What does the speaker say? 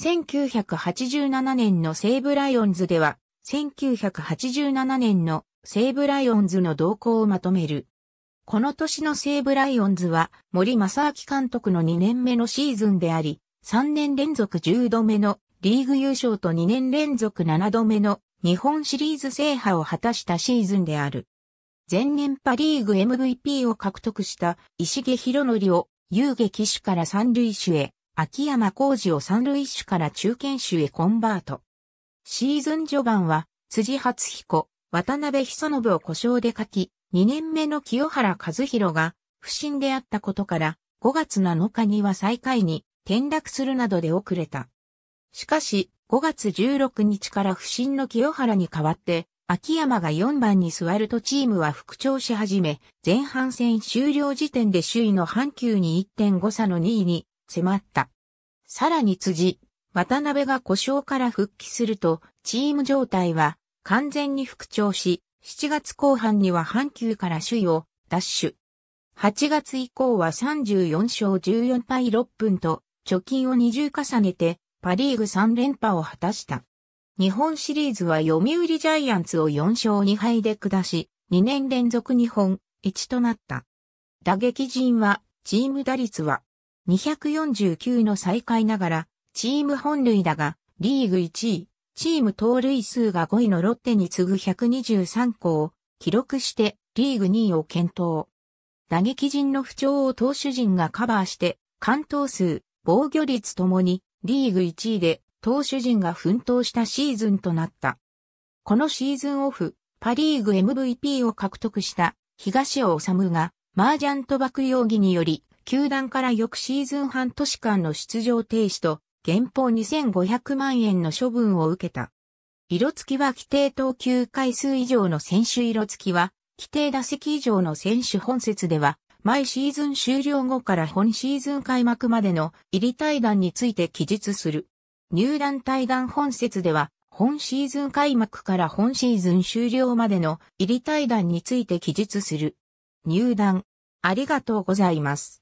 1987年の西武ライオンズでは、1987年の西武ライオンズの動向をまとめる。この年の西武ライオンズは森正明監督の2年目のシーズンであり、3年連続10度目のリーグ優勝と2年連続7度目の日本シリーズ制覇を果たしたシーズンである。前年パリーグ MVP を獲得した石毛博則を遊撃手から三塁手へ秋山浩二を三塁手から中堅手へコンバート。シーズン序盤は、辻初彦、渡辺久信を故障で書き、2年目の清原和弘が不審であったことから、5月7日には最下位に転落するなどで遅れた。しかし、5月16日から不審の清原に代わって、秋山が4番に座るとチームは復調し始め、前半戦終了時点で首位の阪急に1.5差の2位に迫った。さらに辻、渡辺が故障から復帰すると、チーム状態は完全に復調し、7月後半には阪急から首位を奪取。8月以降は34勝14敗6分と、貯金を2重重ねて、パリーグ3連覇を果たした。日本シリーズは読売ジャイアンツを4勝2敗で下し、2年連続日本、1となった。打撃陣は、チーム打率は、249の再開ながら、チーム本塁打がリーグ1位、チーム盗塁数が5位のロッテに次ぐ123個を記録してリーグ2位を検討。打撃陣の不調を投手陣がカバーして、関東数、防御率ともにリーグ1位で投手陣が奮闘したシーズンとなった。このシーズンオフ、パリーグ MVP を獲得した東尾治が、麻雀賭博容疑により球団から翌シーズン半年間の出場停止と、現俸2500万円の処分を受けた。色付きは規定投球回数以上の選手色付きは、規定打席以上の選手本節では、毎シーズン終了後から本シーズン開幕までの入り対談について記述する。入団対談本節では、本シーズン開幕から本シーズン終了までの入り対談について記述する。入団。ありがとうございます。